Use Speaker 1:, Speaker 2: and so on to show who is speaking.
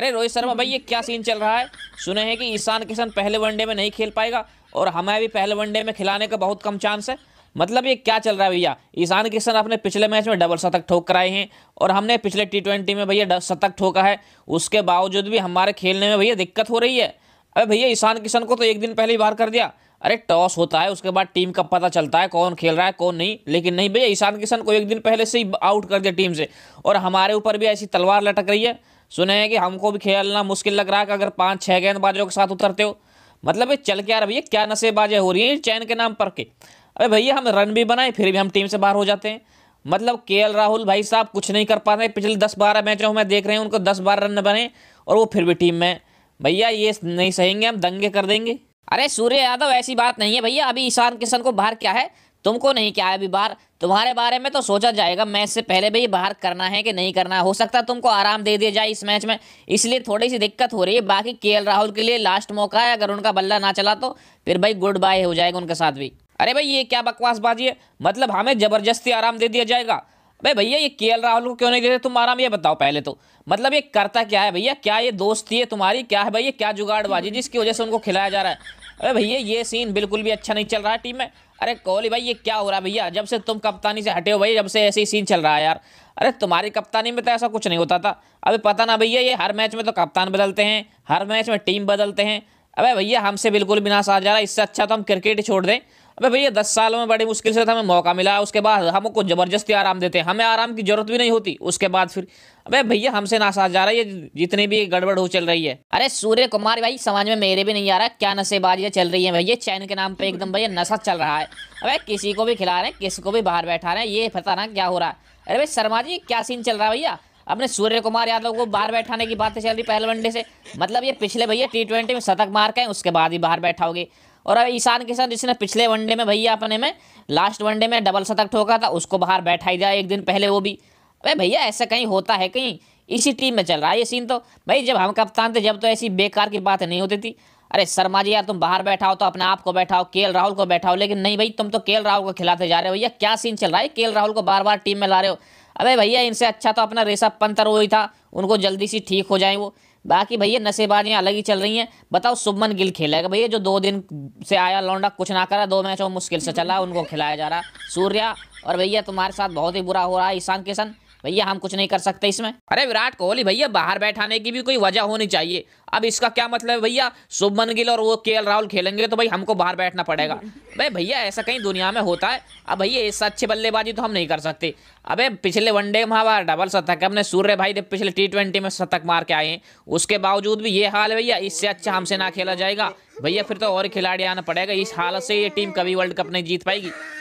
Speaker 1: अरे रोहित शर्मा भाई ये क्या सीन चल रहा है सुने हैं कि ईशान किशन पहले वनडे में नहीं खेल पाएगा और हमें भी पहले वनडे में खिलाने का बहुत कम चांस है मतलब ये क्या चल रहा है भैया ईशान किशन अपने पिछले मैच में डबल शतक ठोक कराए हैं और हमने पिछले टी ट्वेंटी में भैया शतक ठोका है उसके बावजूद भी हमारे खेलने में भैया दिक्कत हो रही है अरे भैया ईशान किशन को तो एक दिन पहले ही बाहर कर दिया अरे टॉस होता है उसके बाद टीम का पता चलता है कौन खेल रहा है कौन नहीं लेकिन नहीं भैया ईशान किशन को एक दिन पहले से ही आउट कर दिया टीम से और हमारे ऊपर भी ऐसी तलवार लटक रही है सुने हैं कि हमको भी खेलना मुश्किल लग रहा है कि अगर पाँच छः गेंदबाजों के साथ उतरते हो मतलब ये चल क्या यार भैया क्या नशेबाजें हो रही हैं चैन के नाम पर के अरे भैया हम रन भी बनाए फिर भी हम टीम से बाहर हो जाते हैं मतलब के राहुल भाई साहब कुछ नहीं कर पाते पिछले दस बारह मैचों में देख रहे हैं उनको दस बारह रन बने और वो फिर भी टीम में भैया ये नहीं सहेंगे हम दंगे कर देंगे अरे सूर्य यादव ऐसी बात नहीं है भैया अभी ईशान किशन को बाहर क्या है तुमको नहीं क्या है अभी बाहर तुम्हारे बारे में तो सोचा जाएगा मैच से पहले भी बाहर करना है कि नहीं करना है हो सकता तुमको आराम दे दिया जाए इस मैच में इसलिए थोड़ी सी दिक्कत हो रही है बाकी के राहुल के लिए लास्ट मौका है अगर उनका बल्ला ना चला तो फिर भाई गुड बाय हो जाएगा उनके साथ भी अरे भाई ये क्या बकवासबाजी है मतलब हमें ज़बरदस्ती आराम दे दिया जाएगा भाई भैया ये के राहुल को क्यों नहीं देते तुम आराम ये बताओ पहले तो मतलब ये करता क्या है भैया क्या ये दोस्ती है तुम्हारी क्या है भैया क्या जुगाड़बाजी जिसकी वजह से उनको खिलाया जा रहा है अरे भैया ये सीन बिल्कुल भी अच्छा नहीं चल रहा है टीम में अरे कोहली भाई ये क्या हो रहा है भैया जब से तुम कप्तानी से हटे हो भाई जब से ऐसे ही सीन चल रहा है यार अरे तुम्हारी कप्तानी में तो ऐसा कुछ नहीं होता था अभी पता ना भैया ये हर मैच में तो कप्तान बदलते हैं हर मैच में टीम बदलते हैं अरे भैया हमसे बिल्कुल भी ना साथ जा रहा इससे अच्छा तो हम क्रिकेट छोड़ दें अबे भैया दस साल में बड़ी मुश्किल से तो हमें मौका मिला उसके बाद हमको ज़बरदस्ती आराम देते हैं हमें आराम की ज़रूरत भी नहीं होती उसके बाद फिर अबे भैया हमसे नासा जा रहा है जितनी भी गड़बड़ हो चल रही है अरे सूर्य कुमार भाई समझ में मेरे भी नहीं आ रहा क्या नशेबाजियाँ चल रही है भैया चैन के नाम पर एकदम भैया नशा चल रहा है अब किसी को भी खिला रहे हैं किसी को भी बाहर बैठा रहे हैं ये पता ना क्या हो रहा है अरे भाई शर्मा जी क्या सीन चल रहा है भैया अपने सूर्य कुमार यादव को बाहर बैठाने की बातें चल रही पहले वनडे से मतलब ये पिछले भैया टी ट्वेंटी में शतक मार के उसके बाद ही बाहर बैठाओगे और अब ईशान किशन जिसने पिछले वनडे में भैया अपने में लास्ट वनडे में डबल शतक ठोका था उसको बाहर बैठा ही दिया एक दिन पहले वो भी अरे भैया ऐसा कहीं होता है कहीं इसी टीम में चल रहा है ये सीन तो भाई जब हम कप्तान थे जब तो ऐसी बेकार की बात नहीं होती थी अरे शर्मा जी यार तुम बाहर बैठाओ तो अपने आप को बैठाओ के राहुल को बैठाओ लेकिन नहीं भाई तुम तो के राहुल को खिलाते जा रहे हो भैया क्या सीन चल रहा है के राहुल को बार बार टीम में ला रहे हो अबे भैया इनसे अच्छा तो अपना रेशा वो ही था उनको जल्दी से ठीक हो जाए वो बाकी भैया नशेबाजियाँ अलग ही चल रही हैं बताओ सुमन गिल खेलेगा भैया जो दो दिन से आया लौंडा कुछ ना करा दो मैचों मुश्किल से चला उनको खिलाया जा रहा सूर्या और भैया तुम्हारे साथ बहुत ही बुरा हो रहा है ईशान किशन भैया हम कुछ नहीं कर सकते इसमें अरे विराट कोहली भैया बाहर बैठाने की भी कोई वजह होनी चाहिए अब इसका क्या मतलब है भैया शुभमन गिल और वो के राहुल खेलेंगे तो भाई हमको बाहर बैठना पड़ेगा भाई भैया ऐसा कहीं दुनिया में होता है अब भैया इससे अच्छी बल्लेबाजी तो हम नहीं कर सकते अबे पिछले वनडे में हमारा डबल शतक अपने सूर्य भाई ने पिछले टी ट्वेंटी में शतक मार के आए हैं उसके बावजूद भी ये हाल है भैया इससे अच्छा हमसे ना खेला जाएगा भैया फिर तो और खिलाड़ी आना पड़ेगा इस हालत से ये टीम कभी वर्ल्ड कप नहीं जीत पाएगी